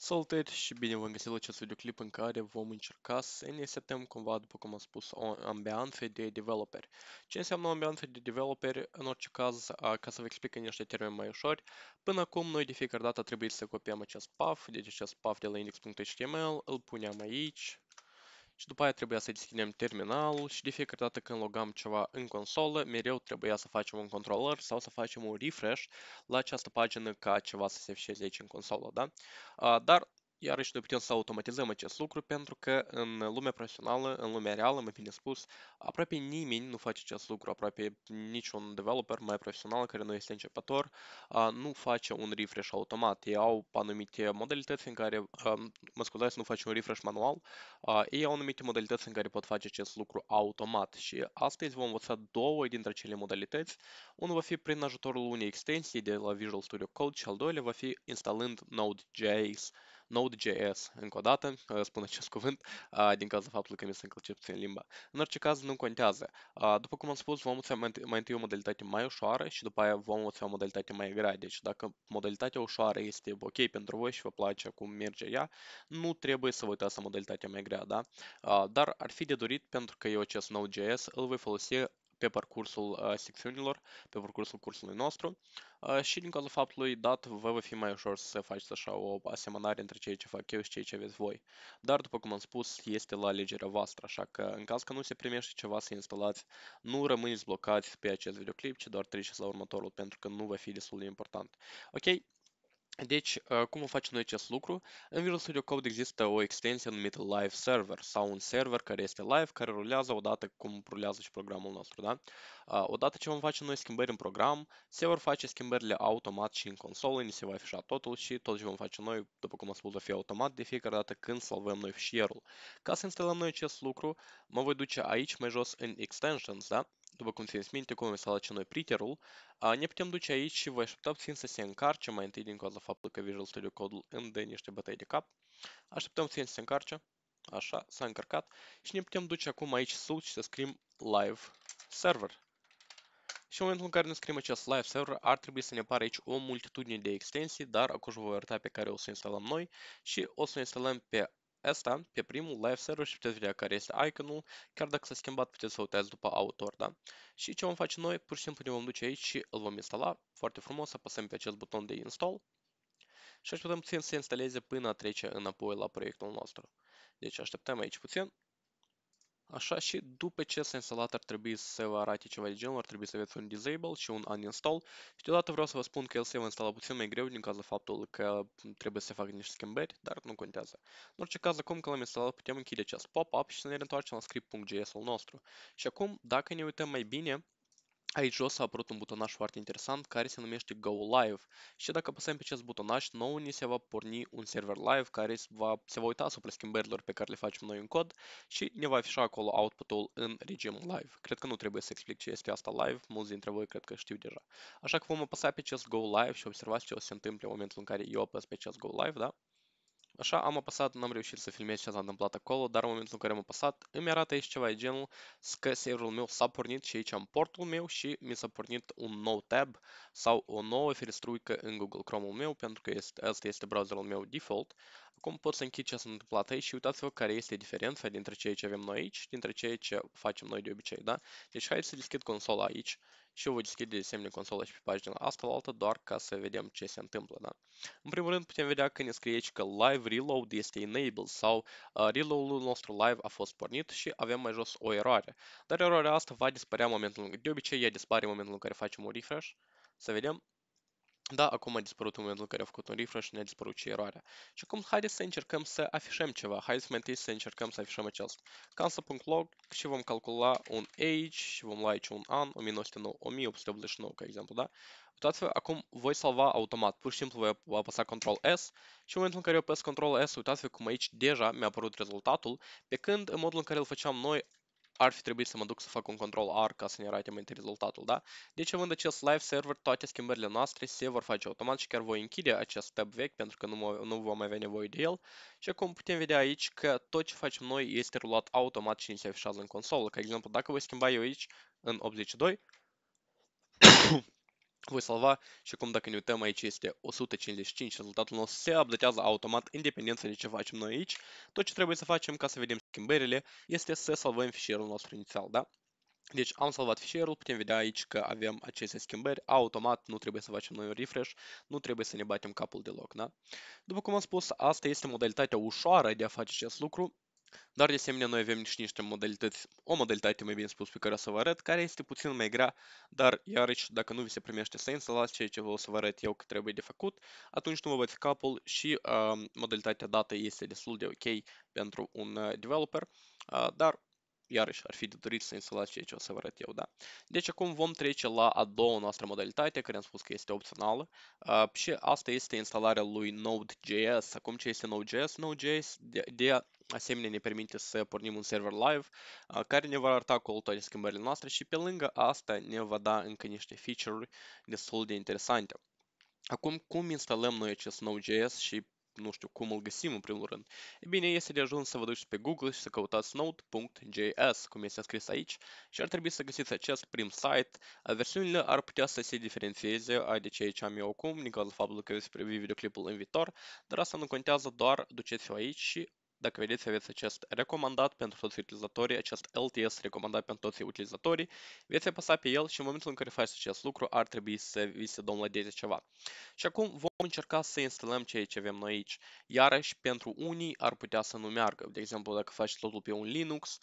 salutări și bine v-am găsit la acest videoclip în care vom încerca să ne setăm cumva, după cum am spus, o ambianță de developer. Ce înseamnă ambianță de developer? În orice caz, ca să vă explic în niște termeni mai ușori, până acum noi de fiecare dată trebuie să copiem acest path, deci acest path de la index.html, îl punem aici, și după aia trebuia să deschidem terminalul și de fiecare dată când logam ceva în consolă, mereu trebuia să facem un controller sau să facem un refresh la această pagină ca ceva să se fișeze aici deci, în consolă, da? Dar Iarăși noi putem să automatizăm acest lucru pentru că în lumea profesională, în lumea reală, mai bine spus, aproape nimeni nu face acest lucru, aproape niciun developer mai profesional care nu este începător nu face un refresh automat. Ei au anumite modalități în care, mă scuzați, nu face un refresh manual, ei au anumite modalități în care pot face acest lucru automat și astăzi vom învăța două dintre acele modalități. Unul va fi prin ajutorul unei extensii de la Visual Studio Code și al doilea va fi instalând Node.js. Node.js, încă o dată, uh, spun acest cuvânt, uh, din cauza faptului că mi se încălcește în limba. În orice caz, nu contează. Uh, după cum am spus, vom învăța mai întâi o modalitate mai ușoară și după aia vom învăța o modalitate mai grea. Deci dacă modalitatea ușoară este ok pentru voi și vă place cum merge ea, nu trebuie să vă uitați la modalitatea mai grea, da? Dar ar fi de dorit pentru că eu acest Node.js îl voi folosi pe parcursul uh, secțiunilor, pe parcursul cursului nostru uh, și din cauza faptului dat vă va fi mai ușor să faceți așa o asemănare între ceea ce fac eu și ceea ce aveți voi. Dar, după cum am spus, este la alegerea voastră, așa că în caz că nu se primește ceva să instalați, nu rămâneți blocați pe acest videoclip, ci doar treceți la următorul pentru că nu va fi destul de important. Ok, deci, uh, cum o facem noi acest lucru? În Visual Studio Code există o extensie numită Live Server sau un server care este live, care rulează odată cum rulează și programul nostru. Da? Uh, odată ce vom face noi schimbări în program, se vor face schimbările automat și în consolă, ni se va afișa totul și tot ce vom face noi, după cum am spus, va fi automat de fiecare dată când salvăm noi fișierul. Ca să instalăm noi acest lucru, mă voi duce aici mai jos în Extensions, da? După cum țineți minte, cum am instalat și noi preterul, ne putem duce aici și voi aștepta puțin să se încarce, mai întâi din cauza faptului că Visual Studio Code-ul îmi dă niște bătăi de cap. Așteptăm puțin să se încarce, așa, s-a încărcat și ne putem duce acum aici sus și să scriem live server. Și în momentul în care ne scriem acest live server, ar trebui să ne apară aici o multitudine de extensii, dar acum vă arăta pe care o să instalăm noi și o să instalăm pe Asta, pe primul live server și puteți vedea care este iconul, chiar dacă s-a schimbat puteți să uitați după autor, da? Și ce vom face noi, pur și simplu ne vom duce aici și îl vom instala, foarte frumos, apăsăm pe acest buton de install și așteptăm puțin să se instaleze până trece înapoi la proiectul nostru. Deci așteptăm aici puțin Așa și după ce s-a instalat ar trebui să vă arate ceva de genul, ar trebui să aveți un disable și un uninstall. Și deodată vreau să vă spun că el se va instala puțin mai greu din cauza faptul că trebuie să fac niște schimbări, dar nu contează. În orice caz, acum că l-am instalat, putem închide acest pop-up și să ne întoarcem la script.js-ul nostru. Și acum, dacă ne uităm mai bine, Aici jos a apărut un butonaș foarte interesant care se numește Go Live și dacă apăsăm pe acest butonaș, nou ni se va porni un server live care se va, se va uita asupra schimbărilor pe care le facem noi în cod și ne va afișa acolo output-ul în regimul live. Cred că nu trebuie să explic ce este asta live, mulți dintre voi cred că știu deja. Așa că vom apăsa pe acest Go Live și observați ce o să se întâmple în momentul în care eu apăs pe acest Go Live, da? Așa am apăsat, n-am reușit să filmez ce s-a întâmplat acolo, dar în momentul în care am apăsat, îmi arată aici ceva genul că serverul meu s-a pornit și aici am portul meu și mi s-a pornit un nou tab sau o nouă ferestruică în Google Chrome-ul meu, pentru că este, asta este browserul meu default. Cum pot să închid ce s-a întâmplat aici și uitați-vă care este diferența dintre ceea ce avem noi aici, dintre ceea ce facem noi de obicei, da? Deci hai să deschid consola aici și eu voi deschide de asemenea consola și pe pagina asta la altă doar ca să vedem ce se întâmplă, da? În primul rând putem vedea că ne scrie aici că live reload este enabled sau uh, reload-ul nostru live a fost pornit și avem mai jos o eroare. Dar eroarea asta va dispărea în care, de obicei ea dispare momentul în care facem un refresh. Să vedem, da, acum a dispărut un momentul în care a făcut un refresh și ne-a dispărut și eroarea. Și acum haideți să încercăm să afișăm ceva. Haideți mai întâi să încercăm să afișăm acest console.log și vom calcula un age și vom lua aici un an, 1909, 1889, ca exemplu, da? Uitați-vă, acum voi salva automat. Pur și simplu voi apăsa Ctrl S și în momentul în care eu apăs Ctrl S, uitați-vă cum aici deja mi-a apărut rezultatul, pe când în modul în care îl făceam noi ar fi trebuit să mă duc să fac un control R ca să ne arate mai întâi rezultatul, da? Deci având acest live server, toate schimbările noastre se vor face automat și chiar voi închide acest tab vechi pentru că nu, mă, nu vom avea nevoie de el. Și acum putem vedea aici că tot ce facem noi este rulat automat și se afișează în consolă. Ca exemplu, dacă voi schimba eu aici în 82, voi salva și acum dacă ne uităm aici este 155, rezultatul nostru se updatează automat independent de ce facem noi aici. Tot ce trebuie să facem ca să vedem schimbările este să salvăm fișierul nostru inițial, da? Deci am salvat fișierul, putem vedea aici că avem aceste schimbări automat, nu trebuie să facem noi un refresh, nu trebuie să ne batem capul deloc, da? După cum am spus, asta este modalitatea ușoară de a face acest lucru, dar, de asemenea, noi avem și niște modalități, o modalitate, mai bine spus, pe care o să vă arăt, care este puțin mai grea, dar, iarăși, dacă nu vi se primește să instalați ceea ce vă o să vă arăt eu că trebuie de făcut, atunci nu vă băți capul și uh, modalitatea dată este destul de ok pentru un uh, developer, uh, dar iarăși ar fi de dorit să instalați ceea ce o să vă arăt eu, da? Deci acum vom trece la a doua noastră modalitate, care am spus că este opțională uh, și asta este instalarea lui Node.js. Acum ce este Node.js? Node.js de, de asemenea ne permite să pornim un server live uh, care ne va arăta acolo toate schimbările noastre și pe lângă asta ne va da încă niște feature-uri destul de interesante. Acum, cum instalăm noi acest Node.js și nu știu cum îl găsim în primul rând, e bine este de ajuns să vă duceți pe Google și să căutați Node.js, cum este scris aici, și ar trebui să găsiți acest prim site. Versiunile ar putea să se diferențieze de ceea ce am eu acum, din cauza faptului că veți privi videoclipul în viitor, dar asta nu contează, doar duceți o aici și dacă vedeți, aveți acest recomandat pentru toți utilizatorii, acest LTS recomandat pentru toți utilizatorii, veți apăsa pe el și în momentul în care faceți acest lucru ar trebui să vi se downloadeze ceva. Și acum vom încerca să instalăm ceea ce avem noi aici. Iarăși, pentru unii ar putea să nu meargă. De exemplu, dacă faceți totul pe un Linux,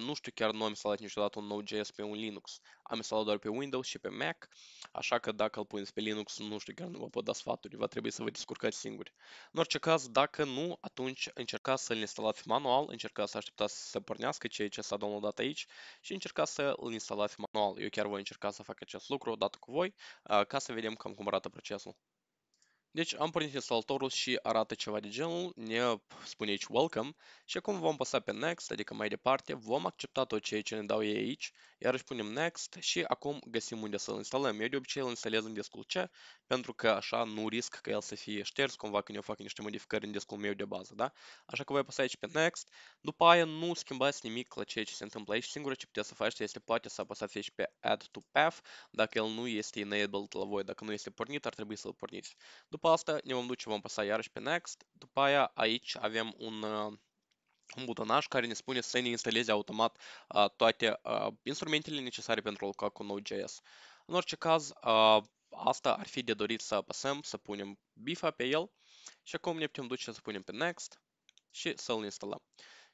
nu știu chiar nu am instalat niciodată un Node.js pe un Linux. Am instalat doar pe Windows și pe Mac, așa că dacă îl puneți pe Linux, nu știu chiar nu vă pot da sfaturi, va trebui să vă descurcați singuri. În orice caz, dacă nu, atunci încercați să-l instalați manual, încercați să așteptați să pornească ceea ce s-a downloadat aici și încercați să-l instalați manual. Eu chiar voi încerca să fac acest lucru odată cu voi, ca să vedem cam cum arată procesul. Deci am pornit instalatorul și arată ceva de genul, ne spune aici welcome și acum vom pasa pe next, adică mai departe, vom accepta tot ceea ce ne dau ei aici, iar își punem next și acum găsim unde să-l instalăm. Eu de obicei îl instalez în discul C, pentru că așa nu risc că el să fie șters cumva când eu fac niște modificări în discul meu de bază, da? Așa că voi pasa aici pe next, după aia nu schimbați nimic la ceea ce se întâmplă aici, singura ce puteți să faceți este poate să apăsați aici pe add to path, dacă el nu este enabled la voi, dacă nu este pornit, ar trebui să-l porniți. După după asta ne vom duce, vom pasa iarăși pe Next. După aia aici avem un, uh, un butonaj care ne spune să ne instaleze automat uh, toate uh, instrumentele necesare pentru a lucra cu Node.js. În orice caz, uh, asta ar fi de dorit să apăsăm, să punem bifa pe el și acum ne putem duce să punem pe Next și să-l instalăm.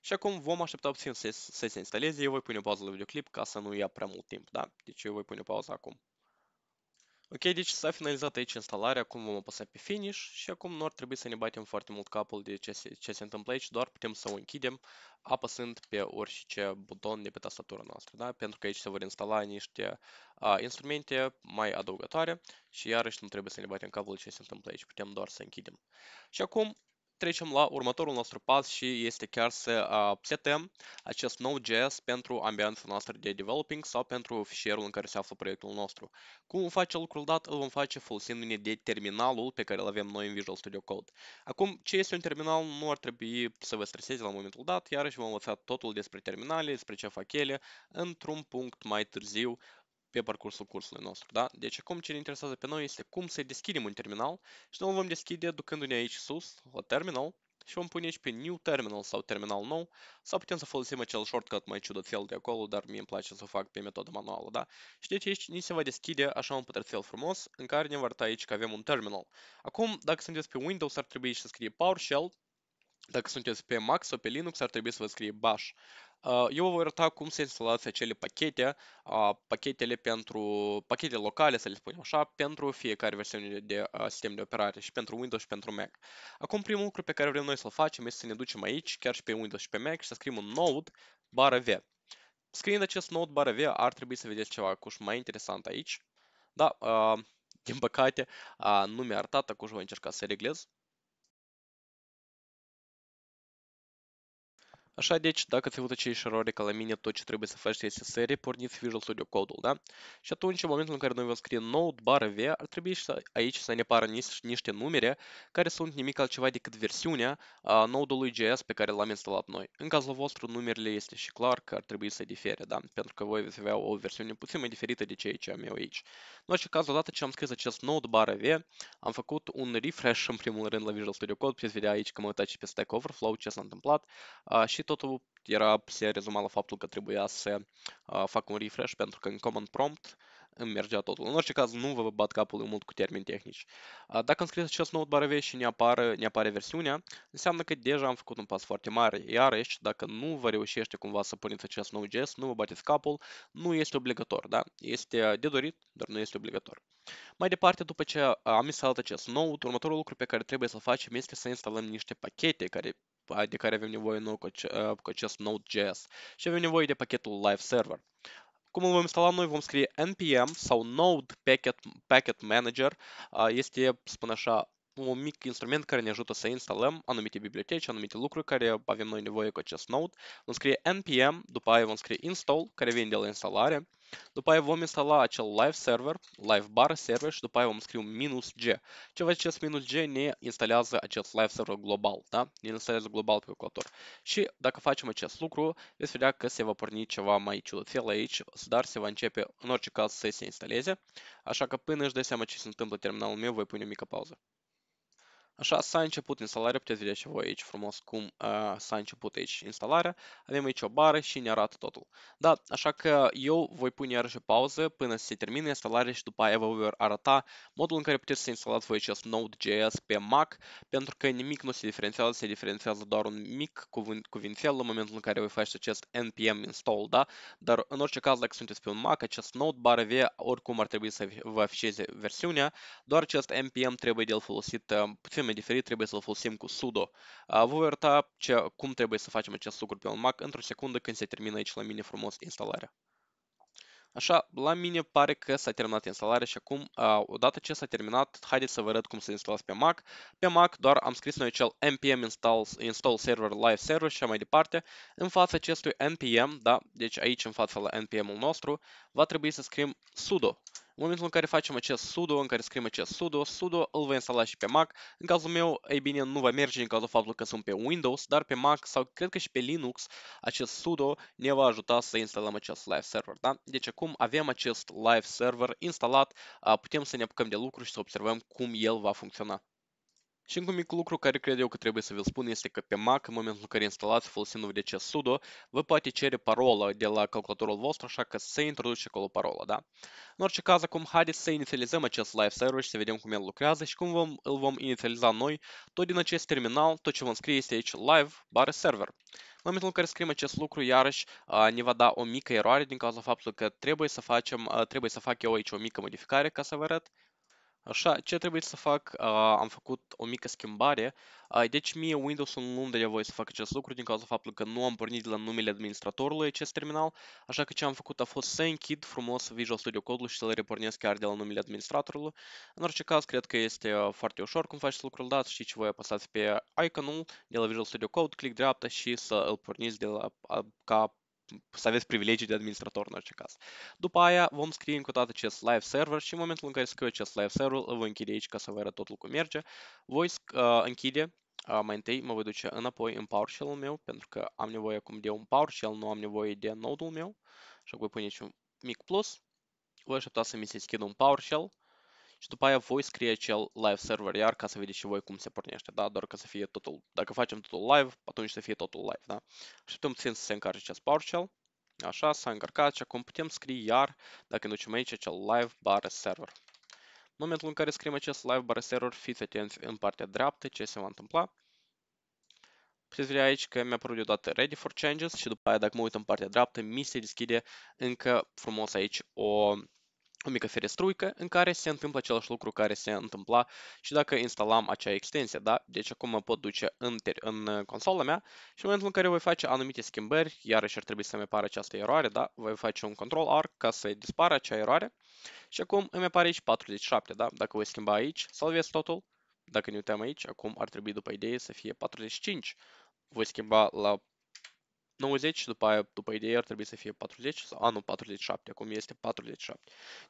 Și acum vom aștepta puțin să, să se instaleze, eu voi pune pauză la videoclip ca să nu ia prea mult timp, da? Deci eu voi pune pauză acum. Ok, deci s-a finalizat aici instalarea, acum vom apăsa pe Finish și acum nu ar trebui să ne batem foarte mult capul de ce se, ce se întâmplă aici, doar putem să o închidem apăsând pe orice buton de pe tastatura noastră, da? pentru că aici se vor instala niște a, instrumente mai adăugătoare și iarăși nu trebuie să ne batem capul de ce se întâmplă aici, putem doar să închidem. Și acum trecem la următorul nostru pas și este chiar să uh, setăm acest Node.js pentru ambianța noastră de developing sau pentru fișierul în care se află proiectul nostru. Cum vom face lucrul dat? Îl vom face folosindu-ne de terminalul pe care îl avem noi în Visual Studio Code. Acum, ce este un terminal nu ar trebui să vă streseze la momentul dat, iarăși vom învăța totul despre terminale, despre ce fac ele, într-un punct mai târziu pe parcursul cursului nostru. Da? Deci acum ce ne interesează pe noi este cum să deschidem un terminal și noi îl vom deschide ducându-ne aici sus la terminal și vom pune aici pe New Terminal sau Terminal Nou sau putem să folosim acel shortcut mai ciudățel de acolo, dar mie îmi place să o fac pe metoda manuală, da? Și deci aici ni se va deschide așa un pătrățel frumos în care ne va arăta aici că avem un terminal. Acum, dacă sunteți pe Windows, ar trebui să scrie PowerShell, dacă sunteți pe Mac sau pe Linux, ar trebui să vă scrie Bash. Eu vă voi arăta cum să instalați acele pachete, pachetele pentru pachete locale, să le spunem așa, pentru fiecare versiune de sistem de operare și pentru Windows și pentru Mac. Acum primul lucru pe care vrem noi să-l facem este să ne ducem aici, chiar și pe Windows și pe Mac și să scriem un node bară V. Scriind acest node bară V ar trebui să vedeți ceva acuși mai interesant aici. Da, din păcate nu mi-a arătat, acum voi încerca să reglez. Așa, deci, dacă ți-ai avut aceeași eroare ca la mine, tot ce trebuie să faci este să reporniți Visual Studio Code-ul, da? Și atunci, în momentul în care noi vom scrie node bară v, ar trebui să, aici să ne apară niște numere care sunt nimic altceva decât versiunea a node-ului JS pe care l-am instalat noi. În cazul vostru, numerele este și clar că ar trebui să difere, da? Pentru că voi veți avea o versiune puțin mai diferită de ceea ce am eu aici. În orice caz, odată ce am scris acest node bară v, am făcut un refresh în primul rând la Visual Studio Code, puteți vedea aici că mă uitați și pe Stack Overflow ce s-a întâmplat și totul era, se rezuma la faptul că trebuia să uh, fac un refresh pentru că în command prompt îmi mergea totul. În orice caz, nu vă bat capul mult cu termeni tehnici. Uh, dacă îmi scrieți acest note barave și ne apare, ne apare versiunea, înseamnă că deja am făcut un pas foarte mare. Iarăși, dacă nu vă reușește cumva să puneți acest nou gest, nu vă bateți capul, nu este obligator, da? Este de dorit, dar nu este obligator. Mai departe, după ce am instalat acest node, următorul lucru pe care trebuie să-l facem este să instalăm niște pachete care de care avem nevoie noi cu, cu acest Node.js și avem nevoie de pachetul Live Server. Cum îl vom instala noi? Vom scrie npm sau node packet, packet manager. Este, spun așa, un mic instrument care ne ajută să instalăm anumite biblioteci, anumite lucruri care avem noi nevoie cu acest node. Vom scrie npm, după aia vom scrie install, care vine de la instalare. După aia vom instala acel live server, live bar server și după aia vom scriu minus G. Ce face acest minus G? Ne instalează acest live server global, da? Ne instalează global pe calculator. Și dacă facem acest lucru, veți vedea că se va porni ceva mai ciudat fel aici, dar se va începe în orice caz să se instaleze. Așa că până își dă seama ce se întâmplă terminalul meu, voi pune o mică pauză. Așa, s-a început instalarea, puteți vedea și voi aici frumos cum uh, s-a început aici instalarea. Avem aici o bară și ne arată totul. Da, așa că eu voi pune iarăși o pauză până se termine instalarea și după aia vă voi arăta modul în care puteți să instalați voi acest Node.js pe Mac, pentru că nimic nu se diferențiază, se diferențiază doar un mic cuvințel în momentul în care voi faceți acest npm install, da? Dar în orice caz, dacă sunteți pe un Mac, acest Node bară V oricum ar trebui să vă afișeze versiunea, doar acest npm trebuie de el folosit uh, puțin sisteme diferit trebuie să-l folosim cu sudo. Vă voi arăta ce, cum trebuie să facem acest lucru pe un Mac într-o secundă când se termină aici la mine frumos instalarea. Așa, la mine pare că s-a terminat instalarea și acum, uh, odată ce s-a terminat, haideți să vă arăt cum să instalați pe Mac. Pe Mac doar am scris noi cel npm install, install server live server și mai departe. În fața acestui npm, da, deci aici în fața la npm-ul nostru, va trebui să scriem sudo. În momentul în care facem acest sudo, în care scriem acest sudo, sudo îl voi instala și pe Mac. În cazul meu, ei bine, nu va merge în cazul faptului că sunt pe Windows, dar pe Mac sau cred că și pe Linux, acest sudo ne va ajuta să instalăm acest live server. Da? Deci acum avem acest live server instalat, putem să ne apucăm de lucru și să observăm cum el va funcționa. Și încă un mic lucru care cred eu că trebuie să vi-l spun este că pe Mac, în momentul în care instalați folosind VDC sudo, vă poate cere parola de la calculatorul vostru, așa că să introduce acolo parola, da? În orice caz, acum haideți să inițializăm acest live server și să vedem cum el lucrează și cum vom, îl vom inițializa noi. Tot din acest terminal, tot ce vom scrie este aici live bar server. În momentul în care scriem acest lucru, iarăși ne va da o mică eroare din cauza faptului că trebuie să, facem, trebuie să fac eu aici o mică modificare ca să vă arăt. Așa, ce trebuie să fac? Uh, am făcut o mică schimbare. Uh, deci mie Windows-ul nu îmi dă voie să fac acest lucru din cauza faptului că nu am pornit de la numele administratorului acest terminal, așa că ce am făcut a fost să închid frumos Visual Studio Code-ul și să-l repornesc chiar de la numele administratorului. În orice caz, cred că este uh, foarte ușor cum faci lucrul dat, ce voi apăsați pe iconul de la Visual Studio Code, click dreapta și să îl porniți de la, uh, ca să aveți privilegii de administrator în orice caz. După aia vom scrie încă o dată acest live server și în momentul în care scriu acest live server, îl voi închide aici ca să vă arăt totul cum merge. Voi uh, închide Uh, mai întâi mă voi duce înapoi în PowerShell-ul meu, pentru că am nevoie acum de un PowerShell, nu am nevoie de node-ul meu. Și voi pune aici un mic plus. Voi aștepta să mi se schidă un PowerShell și după aia voi scrie acel live server iar ca să vedeți și voi cum se pornește, da? Doar ca să fie totul, dacă facem totul live, atunci să fie totul live, da? Așteptăm puțin să se încarce acest PowerShell. Așa, s-a încărcat și acum putem scrie iar, dacă ducem aici, acel live bar server. În momentul în care scriem acest live bar server, fiți atenți în partea dreaptă ce se va întâmpla. Puteți vedea aici că mi-a apărut deodată Ready for Changes și după aia, dacă mă uit în partea dreaptă, mi se deschide încă frumos aici o o mică ferestruică în care se întâmplă același lucru care se întâmpla și dacă instalam acea extensie, da? Deci acum mă pot duce în, în uh, consola mea și în momentul în care voi face anumite schimbări, iarăși ar trebui să-mi apară această eroare, da? Voi face un control R ca să dispară acea eroare și acum îmi apare aici 47, da? Dacă voi schimba aici, salvez totul, dacă ne uităm aici, acum ar trebui după idee să fie 45. Voi schimba la 90 și după aia, după idee ar trebui să fie 40 sau anul 47, acum este 47.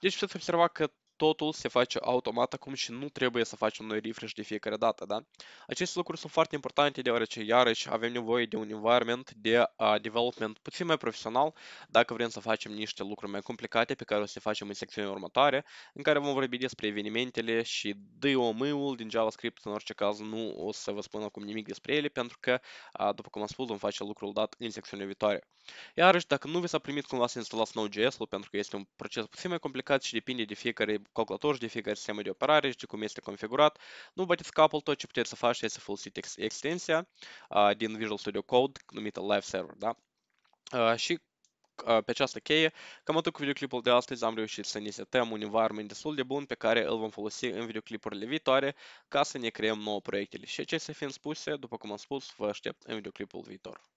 Deci puteți observa că totul se face automat acum și nu trebuie să facem noi refresh de fiecare dată, da? Aceste lucruri sunt foarte importante deoarece iarăși avem nevoie de un environment de uh, development puțin mai profesional dacă vrem să facem niște lucruri mai complicate pe care o să le facem în secțiunea următoare în care vom vorbi despre evenimentele și DOM-ul din JavaScript în orice caz nu o să vă spun acum nimic despre ele pentru că, uh, după cum am spus, vom face lucrul dat în secțiunii viitoare. Iarăși, dacă nu vi s-a primit cumva să instalați Node.js-ul, pentru că este un proces puțin mai complicat și depinde de fiecare calculator și de fiecare sistem de operare și de cum este configurat, nu bateți capul, tot ce puteți să faceți este să folosiți extensia uh, din Visual Studio Code numită Live Server, da? Uh, și pe această cheie. Cam atât cu videoclipul de astăzi am reușit să ne setăm un environment destul de bun pe care îl vom folosi în videoclipurile viitoare ca să ne creăm nouă proiectele. Și ce să fim spuse, după cum am spus, vă aștept în videoclipul viitor.